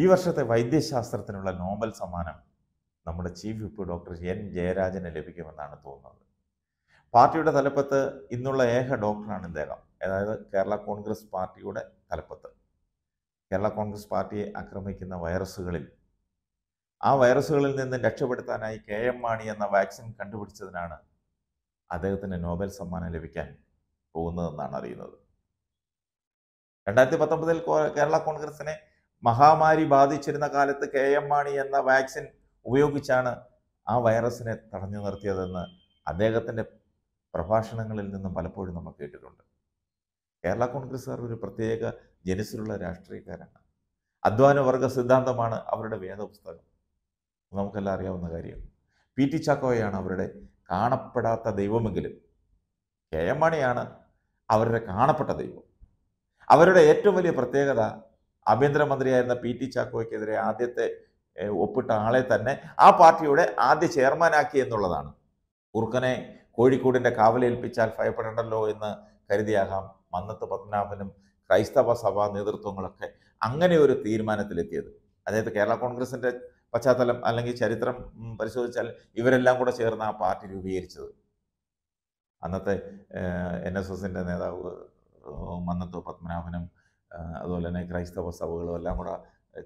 ഈ വർഷത്തെ വൈദ്യശാസ്ത്രത്തിനുള്ള നോബൽ സമ്മാനം നമ്മുടെ ചീഫ് വിപ്പ് ഡോക്ടർ എൻ ജയരാജന് ലഭിക്കുമെന്നാണ് തോന്നുന്നത് പാർട്ടിയുടെ തലപ്പത്ത് ഇന്നുള്ള ഏക ഡോക്ടറാണ് ഇദ്ദേഹം അതായത് കേരള കോൺഗ്രസ് പാർട്ടിയുടെ തലപ്പത്ത് കേരള കോൺഗ്രസ് പാർട്ടിയെ ആക്രമിക്കുന്ന വൈറസുകളിൽ ആ വൈറസുകളിൽ നിന്ന് രക്ഷപ്പെടുത്താനായി കെ എം മാണി എന്ന വാക്സിൻ കണ്ടുപിടിച്ചതിനാണ് അദ്ദേഹത്തിന് നോബൽ സമ്മാനം ലഭിക്കാൻ പോകുന്നതെന്നാണ് അറിയുന്നത് രണ്ടായിരത്തി പത്തൊമ്പതിൽ കേരള കോൺഗ്രസിനെ മഹാമാരി ബാധിച്ചിരുന്ന കാലത്ത് കെ എം മാണി എന്ന വാക്സിൻ ഉപയോഗിച്ചാണ് ആ വൈറസിനെ തടഞ്ഞു നിർത്തിയതെന്ന് അദ്ദേഹത്തിൻ്റെ പ്രഭാഷണങ്ങളിൽ നിന്നും പലപ്പോഴും നമ്മൾ കേട്ടിട്ടുണ്ട് കേരള കോൺഗ്രസ്സുകാർ ഒരു പ്രത്യേക ജനസിലുള്ള രാഷ്ട്രീയക്കാരാണ് അധ്വാന വർഗ സിദ്ധാന്തമാണ് അവരുടെ വേദപുസ്തകം നമുക്കെല്ലാം അറിയാവുന്ന കാര്യം പി ടി ചാക്കോയാണ് അവരുടെ കാണപ്പെടാത്ത ദൈവമെങ്കിലും കെ എം മാണിയാണ് അവരുടെ കാണപ്പെട്ട ദൈവം അവരുടെ ഏറ്റവും വലിയ പ്രത്യേകത ആഭ്യന്തരമന്ത്രിയായിരുന്ന പി ടി ചാക്കോയ്ക്കെതിരെ ആദ്യത്തെ ഒപ്പിട്ട ആളെ തന്നെ ആ പാർട്ടിയുടെ ആദ്യ ചെയർമാനാക്കി എന്നുള്ളതാണ് കുറുക്കനെ കോഴിക്കോടിൻ്റെ കാവലേൽപ്പിച്ചാൽ ഭയപ്പെടണ്ടല്ലോ എന്ന് കരുതിയാകാം മന്നത്ത് പത്മനാഭനും ക്രൈസ്തവ സഭാ നേതൃത്വങ്ങളൊക്കെ അങ്ങനെ ഒരു തീരുമാനത്തിലെത്തിയത് അതായത് കേരള കോൺഗ്രസിൻ്റെ പശ്ചാത്തലം അല്ലെങ്കിൽ ചരിത്രം പരിശോധിച്ചാൽ ഇവരെല്ലാം കൂടെ ചേർന്ന് ആ പാർട്ടി രൂപീകരിച്ചത് അന്നത്തെ എൻ എസ് എസിൻ്റെ നേതാവ് മന്നത്ത് പത്മനാഭനും അതുപോലെ തന്നെ ക്രൈസ്തവ സഭകളും എല്ലാം കൂടെ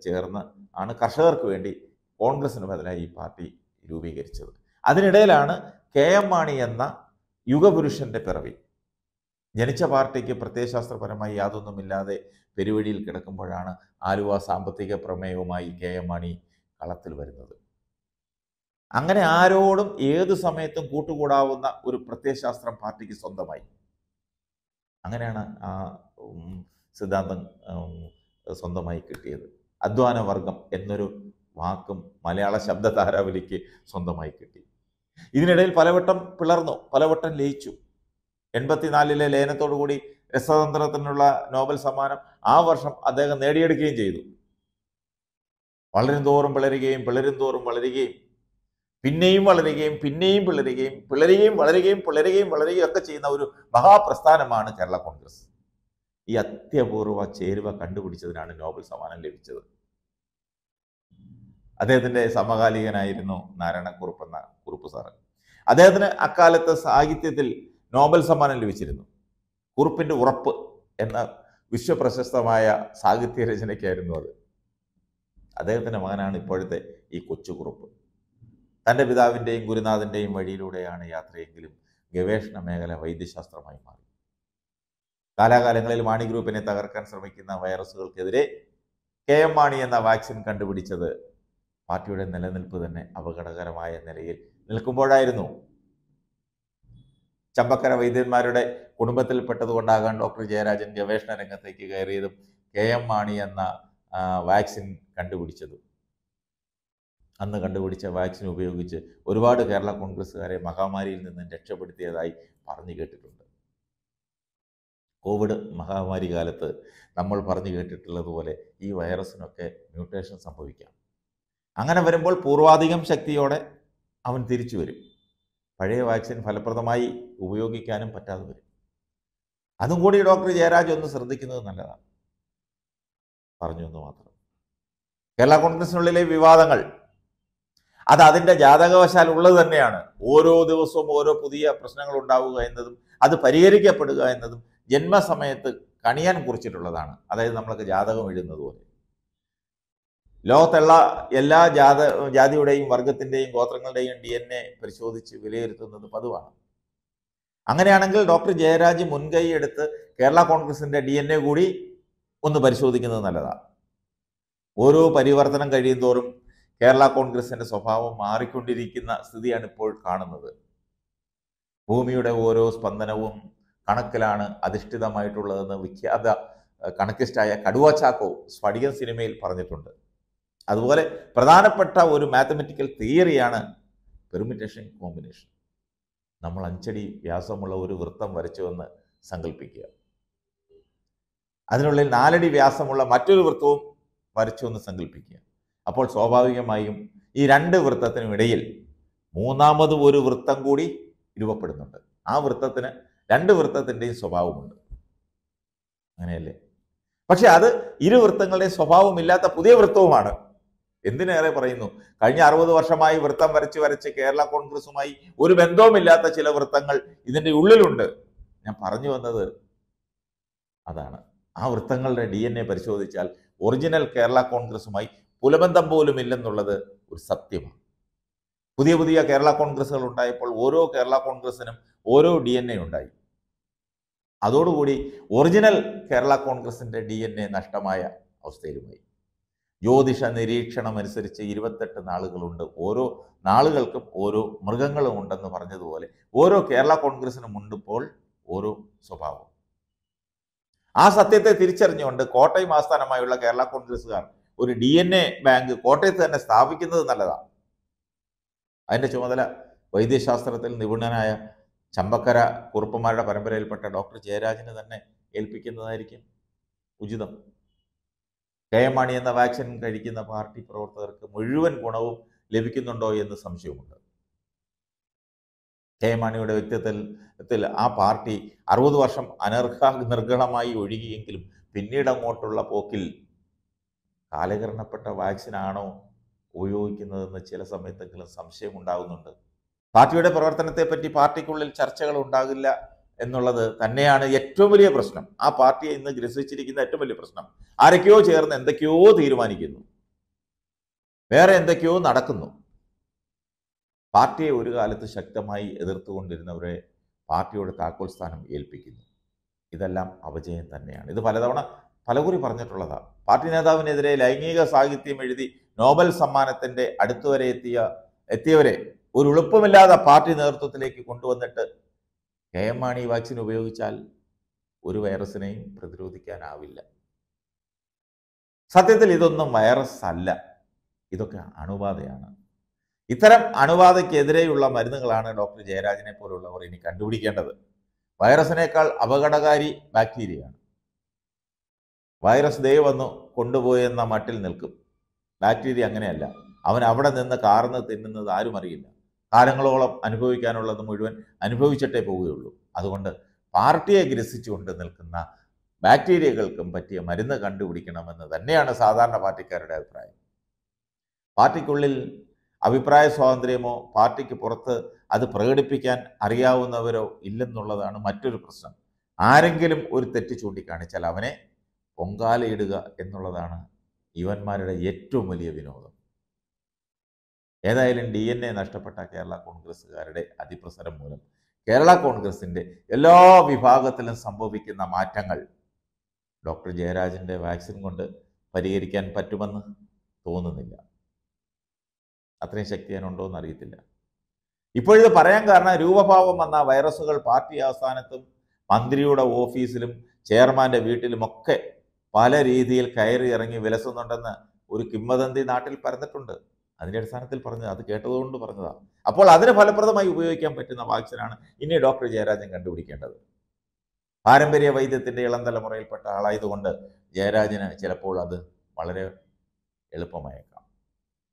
ചേർന്ന് ആണ് കർഷകർക്ക് വേണ്ടി കോൺഗ്രസിന് ബദലായി ഈ പാർട്ടി രൂപീകരിച്ചത് അതിനിടയിലാണ് കെ എം മാണി എന്ന യുഗപുരുഷൻ്റെ പിറവി ജനിച്ച പാർട്ടിക്ക് പ്രത്യയശാസ്ത്രപരമായി യാതൊന്നുമില്ലാതെ പെരുവഴിയിൽ കിടക്കുമ്പോഴാണ് ആലുവ സാമ്പത്തിക പ്രമേയവുമായി കെ എം മാണി കളത്തിൽ വരുന്നത് അങ്ങനെ ആരോടും ഏത് സമയത്തും കൂട്ടുകൂടാവുന്ന ഒരു പ്രത്യയശാസ്ത്രം പാർട്ടിക്ക് സ്വന്തമായി അങ്ങനെയാണ് ആ സിദ്ധാന്തം സ്വന്തമായി കിട്ടിയത് വർഗം എന്നൊരു വാക്കും മലയാള താരാവലിക്ക് സ്വന്തമായി കിട്ടി ഇതിനിടയിൽ പലവട്ടം പിളർന്നു പലവട്ടം ലയിച്ചു എൺപത്തിനാലിലെ കൂടി രസതന്ത്രത്തിനുള്ള നോബൽ സമ്മാനം ആ വർഷം അദ്ദേഹം നേടിയെടുക്കുകയും ചെയ്തു വളരും തോറും പിളരുകയും പിളരും തോറും വളരുകയും പിന്നെയും വളരുകയും പിന്നെയും പിളരുകയും പിളരുകയും വളരുകയും പിളരുകയും വളരുകയും ഒക്കെ ചെയ്യുന്ന ഒരു മഹാപ്രസ്ഥാനമാണ് കേരള കോൺഗ്രസ് ഈ അത്യപൂർവ ചേരുവ കണ്ടുപിടിച്ചതിനാണ് നോബൽ സമ്മാനം ലഭിച്ചത് അദ്ദേഹത്തിൻ്റെ സമകാലികനായിരുന്നു നാരായണക്കുറുപ്പ് എന്ന കുറുപ്പ് സാറ് അദ്ദേഹത്തിന് അക്കാലത്ത് സാഹിത്യത്തിൽ നോബൽ സമ്മാനം ലഭിച്ചിരുന്നു കുറുപ്പിൻ്റെ ഉറപ്പ് എന്ന വിശ്വപ്രശസ്തമായ സാഹിത്യ രചനയ്ക്കായിരുന്നു അത് അദ്ദേഹത്തിൻ്റെ മകനാണ് ഇപ്പോഴത്തെ ഈ കൊച്ചു കുറുപ്പ് തൻ്റെ പിതാവിൻ്റെയും ഗുരുനാഥൻ്റെയും വഴിയിലൂടെയാണ് യാത്രയെങ്കിലും ഗവേഷണ മേഖല വൈദ്യശാസ്ത്രമായി മാറി കാലാകാലങ്ങളിൽ മാണി ഗ്രൂപ്പിനെ തകർക്കാൻ ശ്രമിക്കുന്ന വൈറസുകൾക്കെതിരെ കെ എം മാണി എന്ന വാക്സിൻ കണ്ടുപിടിച്ചത് പാർട്ടിയുടെ നിലനിൽപ്പ് തന്നെ അപകടകരമായ നിലയിൽ നിൽക്കുമ്പോഴായിരുന്നു ചമ്പക്കര വൈദ്യന്മാരുടെ കുടുംബത്തിൽപ്പെട്ടതുകൊണ്ടാകാൻ ഡോക്ടർ ജയരാജൻ ഗവേഷണ രംഗത്തേക്ക് കയറിയതും കെ എം മാണി എന്ന വാക്സിൻ കണ്ടുപിടിച്ചതും അന്ന് കണ്ടുപിടിച്ച വാക്സിൻ ഉപയോഗിച്ച് ഒരുപാട് കേരള കോൺഗ്രസ്സുകാരെ മഹാമാരിയിൽ നിന്നും രക്ഷപ്പെടുത്തിയതായി പറഞ്ഞു കേട്ടിട്ടുണ്ട് കോവിഡ് മഹാമാരി കാലത്ത് നമ്മൾ പറഞ്ഞു കേട്ടിട്ടുള്ളതുപോലെ ഈ വൈറസിനൊക്കെ മ്യൂട്ടേഷൻ സംഭവിക്കാം അങ്ങനെ വരുമ്പോൾ പൂർവാധികം ശക്തിയോടെ അവൻ തിരിച്ചു വരും പഴയ വാക്സിൻ ഫലപ്രദമായി ഉപയോഗിക്കാനും പറ്റാതെ വരും അതും കൂടി ഡോക്ടർ ജയരാജ് ഒന്ന് ശ്രദ്ധിക്കുന്നത് നല്ലതാണ് പറഞ്ഞു എന്ന് മാത്രം കേരള കോൺഗ്രസിനുള്ളിലെ വിവാദങ്ങൾ അത് അതിൻ്റെ ജാതകവശാൽ ഉള്ളത് തന്നെയാണ് ഓരോ ദിവസവും ഓരോ പുതിയ പ്രശ്നങ്ങൾ ഉണ്ടാവുക എന്നതും അത് പരിഹരിക്കപ്പെടുക എന്നതും ജന്മസമയത്ത് കണിയാൻ കുറിച്ചിട്ടുള്ളതാണ് അതായത് നമ്മൾക്ക് ജാതകം എഴുതുന്നത് പോലെ ലോകത്തുള്ള എല്ലാ ജാത ജാതിയുടെയും വർഗത്തിൻ്റെയും ഗോത്രങ്ങളുടെയും ഡി എൻ എ പരിശോധിച്ച് വിലയിരുത്തുന്നത് പതിവാണ് അങ്ങനെയാണെങ്കിൽ ഡോക്ടർ ജയരാജ് മുൻകൈ എടുത്ത് കേരള കോൺഗ്രസിൻ്റെ ഡി എൻ എ കൂടി ഒന്ന് പരിശോധിക്കുന്നത് നല്ലതാണ് ഓരോ പരിവർത്തനം കഴിയും തോറും കേരള കോൺഗ്രസിൻ്റെ സ്വഭാവം മാറിക്കൊണ്ടിരിക്കുന്ന സ്ഥിതിയാണ് ഇപ്പോൾ കാണുന്നത് ഭൂമിയുടെ ഓരോ സ്പന്ദനവും കണക്കിലാണ് അധിഷ്ഠിതമായിട്ടുള്ളതെന്ന് വിഖ്യാത കണക്കിസ്റ്റായ കടുവ ചാക്കോ സ്ഫടികം സിനിമയിൽ പറഞ്ഞിട്ടുണ്ട് അതുപോലെ പ്രധാനപ്പെട്ട ഒരു മാത്തമെറ്റിക്കൽ തിയറിയാണ് പെർമിറ്റേഷൻ കോമ്പിനേഷൻ നമ്മൾ അഞ്ചടി വ്യാസമുള്ള ഒരു വൃത്തം വരച്ചുവെന്ന് സങ്കല്പിക്കുക അതിനുള്ളിൽ നാലടി വ്യാസമുള്ള മറ്റൊരു വൃത്തവും വരച്ചു എന്ന് സങ്കല്പിക്കുക അപ്പോൾ സ്വാഭാവികമായും ഈ രണ്ട് വൃത്തത്തിനും ഇടയിൽ മൂന്നാമത് ഒരു വൃത്തം കൂടി രൂപപ്പെടുന്നുണ്ട് ആ വൃത്തത്തിന് രണ്ട് വൃത്തത്തിൻ്റെയും സ്വഭാവമുണ്ട് അങ്ങനെയല്ലേ പക്ഷെ അത് ഇരുവൃത്തങ്ങളുടെയും സ്വഭാവമില്ലാത്ത പുതിയ വൃത്തവുമാണ് എന്തിനേറെ പറയുന്നു കഴിഞ്ഞ അറുപത് വർഷമായി വൃത്തം വരച്ച് വരച്ച് കേരള കോൺഗ്രസുമായി ഒരു ബന്ധവുമില്ലാത്ത ചില വൃത്തങ്ങൾ ഇതിൻ്റെ ഉള്ളിലുണ്ട് ഞാൻ പറഞ്ഞു വന്നത് അതാണ് ആ വൃത്തങ്ങളുടെ ഡി എൻ എ പരിശോധിച്ചാൽ ഒറിജിനൽ കേരള കോൺഗ്രസുമായി പുലബന്ധം പോലും ഇല്ലെന്നുള്ളത് ഒരു സത്യമാണ് പുതിയ പുതിയ കേരള കോൺഗ്രസുകൾ ഉണ്ടായപ്പോൾ ഓരോ കേരള കോൺഗ്രസിനും ഓരോ ഡി എൻ എ ഉണ്ടായി അതോടുകൂടി ഒറിജിനൽ കേരള കോൺഗ്രസിന്റെ ഡി എൻ എ നഷ്ടമായ അവസ്ഥയിലുമായി ജ്യോതിഷ നിരീക്ഷണം അനുസരിച്ച് ഇരുപത്തെട്ട് നാളുകളുണ്ട് ഓരോ നാളുകൾക്കും ഓരോ മൃഗങ്ങളും ഉണ്ടെന്ന് പറഞ്ഞതുപോലെ ഓരോ കേരള കോൺഗ്രസിനും ഉണ്ടിപ്പോൾ ഓരോ സ്വഭാവം ആ സത്യത്തെ തിരിച്ചറിഞ്ഞുകൊണ്ട് കോട്ടയം ആസ്ഥാനമായുള്ള കേരള കോൺഗ്രസ്സുകാർ ഒരു ഡി എൻ എ ബാങ്ക് കോട്ടയത്ത് തന്നെ സ്ഥാപിക്കുന്നത് നല്ലതാണ് അതിന്റെ ചുമതല വൈദ്യശാസ്ത്രത്തിൽ നിപുണനായ ചമ്പക്കര കുറുപ്പന്മാരുടെ പരമ്പരയിൽപ്പെട്ട ഡോക്ടർ ജയരാജനെ തന്നെ ഏൽപ്പിക്കുന്നതായിരിക്കും ഉചിതം കെ എം മാണി എന്ന വാക്സിൻ കഴിക്കുന്ന പാർട്ടി പ്രവർത്തകർക്ക് മുഴുവൻ ഗുണവും ലഭിക്കുന്നുണ്ടോ എന്ന് സംശയമുണ്ട് കെ എം മാണിയുടെ വ്യക്തിത്വത്തിൽ ആ പാർട്ടി അറുപത് വർഷം അനർഹ നിർഗണമായി ഒഴുകിയെങ്കിലും പിന്നീട് അങ്ങോട്ടുള്ള പോക്കിൽ കാലകരണപ്പെട്ട വാക്സിനാണോ ഉപയോഗിക്കുന്നതെന്ന് ചില സമയത്തെങ്കിലും സംശയം പാർട്ടിയുടെ പ്രവർത്തനത്തെപ്പറ്റി പാർട്ടിക്കുള്ളിൽ ചർച്ചകൾ ഉണ്ടാകില്ല എന്നുള്ളത് തന്നെയാണ് ഏറ്റവും വലിയ പ്രശ്നം ആ പാർട്ടിയെ ഇന്ന് ഗ്രസിച്ചിരിക്കുന്ന ഏറ്റവും വലിയ പ്രശ്നം ആരൊക്കെയോ ചേർന്ന് എന്തൊക്കെയോ തീരുമാനിക്കുന്നു വേറെ എന്തൊക്കെയോ നടക്കുന്നു പാർട്ടിയെ ഒരു കാലത്ത് ശക്തമായി എതിർത്തുകൊണ്ടിരുന്നവരെ പാർട്ടിയുടെ താക്കോൽ സ്ഥാനം ഏൽപ്പിക്കുന്നു ഇതെല്ലാം അപജയം തന്നെയാണ് ഇത് പലതവണ പലകുറി പറഞ്ഞിട്ടുള്ളതാണ് പാർട്ടി നേതാവിനെതിരെ ലൈംഗിക സാഹിത്യം എഴുതി നോബൽ സമ്മാനത്തിൻ്റെ അടുത്തുവരെ എത്തിയ എത്തിയവരെ ഒരു എളുപ്പമില്ലാതെ പാർട്ടി നേതൃത്വത്തിലേക്ക് കൊണ്ടുവന്നിട്ട് കെ എം മാണി വാക്സിൻ ഉപയോഗിച്ചാൽ ഒരു വൈറസിനെയും പ്രതിരോധിക്കാനാവില്ല സത്യത്തിൽ ഇതൊന്നും വൈറസ് അല്ല ഇതൊക്കെ അണുബാധയാണ് ഇത്തരം അണുബാധയ്ക്കെതിരെയുള്ള മരുന്നുകളാണ് ഡോക്ടർ ജയരാജനെ പോലുള്ളവർ ഇനി കണ്ടുപിടിക്കേണ്ടത് വൈറസിനേക്കാൾ അപകടകാരി ബാക്ടീരിയയാണ് വൈറസ് ദേ വന്നു കൊണ്ടുപോയെന്ന മട്ടിൽ നിൽക്കും ബാക്ടീരിയ അങ്ങനെയല്ല അവൻ അവിടെ നിന്ന് കാർന്ന് തിന്നുന്നത് ആരും അറിയില്ല കാലങ്ങളോളം അനുഭവിക്കാനുള്ളത് മുഴുവൻ അനുഭവിച്ചിട്ടേ പോവുകയുള്ളൂ അതുകൊണ്ട് പാർട്ടിയെ ഗ്രസിച്ചുകൊണ്ട് നിൽക്കുന്ന ബാക്ടീരിയകൾക്കും പറ്റിയ മരുന്ന് കണ്ടുപിടിക്കണമെന്ന് തന്നെയാണ് സാധാരണ പാർട്ടിക്കാരുടെ അഭിപ്രായം പാർട്ടിക്കുള്ളിൽ അഭിപ്രായ സ്വാതന്ത്ര്യമോ പാർട്ടിക്ക് പുറത്ത് അത് പ്രകടിപ്പിക്കാൻ അറിയാവുന്നവരോ ഇല്ലെന്നുള്ളതാണ് മറ്റൊരു പ്രശ്നം ആരെങ്കിലും ഒരു തെറ്റ് ചൂണ്ടിക്കാണിച്ചാൽ അവനെ പൊങ്കാലയിടുക എന്നുള്ളതാണ് യുവന്മാരുടെ ഏറ്റവും വലിയ വിനോദം ഏതായാലും ഡി എൻ എ നഷ്ടപ്പെട്ട കേരള കോൺഗ്രസ്സുകാരുടെ അതിപ്രസരം മൂലം കേരള കോൺഗ്രസിൻ്റെ എല്ലാ വിഭാഗത്തിലും സംഭവിക്കുന്ന മാറ്റങ്ങൾ ഡോക്ടർ ജയരാജൻ്റെ വാക്സിൻ കൊണ്ട് പരിഹരിക്കാൻ പറ്റുമെന്ന് തോന്നുന്നില്ല അത്രയും ശക്തി എന്ന് അറിയത്തില്ല ഇപ്പോഴിത് പറയാൻ കാരണം രൂപഭാവം വന്ന വൈറസുകൾ പാർട്ടി ആസ്ഥാനത്തും മന്ത്രിയുടെ ഓഫീസിലും ചെയർമാൻ്റെ വീട്ടിലുമൊക്കെ പല രീതിയിൽ കയറി ഇറങ്ങി വിലസുന്നുണ്ടെന്ന് ഒരു കിംവദന്തി നാട്ടിൽ പറഞ്ഞിട്ടുണ്ട് അതിൻ്റെ അടിസ്ഥാനത്തിൽ പറഞ്ഞത് അത് കേട്ടതുകൊണ്ട് പറഞ്ഞതാണ് അപ്പോൾ അതിന് ഫലപ്രദമായി ഉപയോഗിക്കാൻ പറ്റുന്ന വാക്സിനാണ് ഇനി ഡോക്ടർ ജയരാജൻ കണ്ടുപിടിക്കേണ്ടത് പാരമ്പര്യ വൈദ്യത്തിൻ്റെ ഇളം തലമുറയിൽപ്പെട്ട ആളായതുകൊണ്ട് ജയരാജന് ചിലപ്പോൾ അത് വളരെ എളുപ്പമായേക്കാം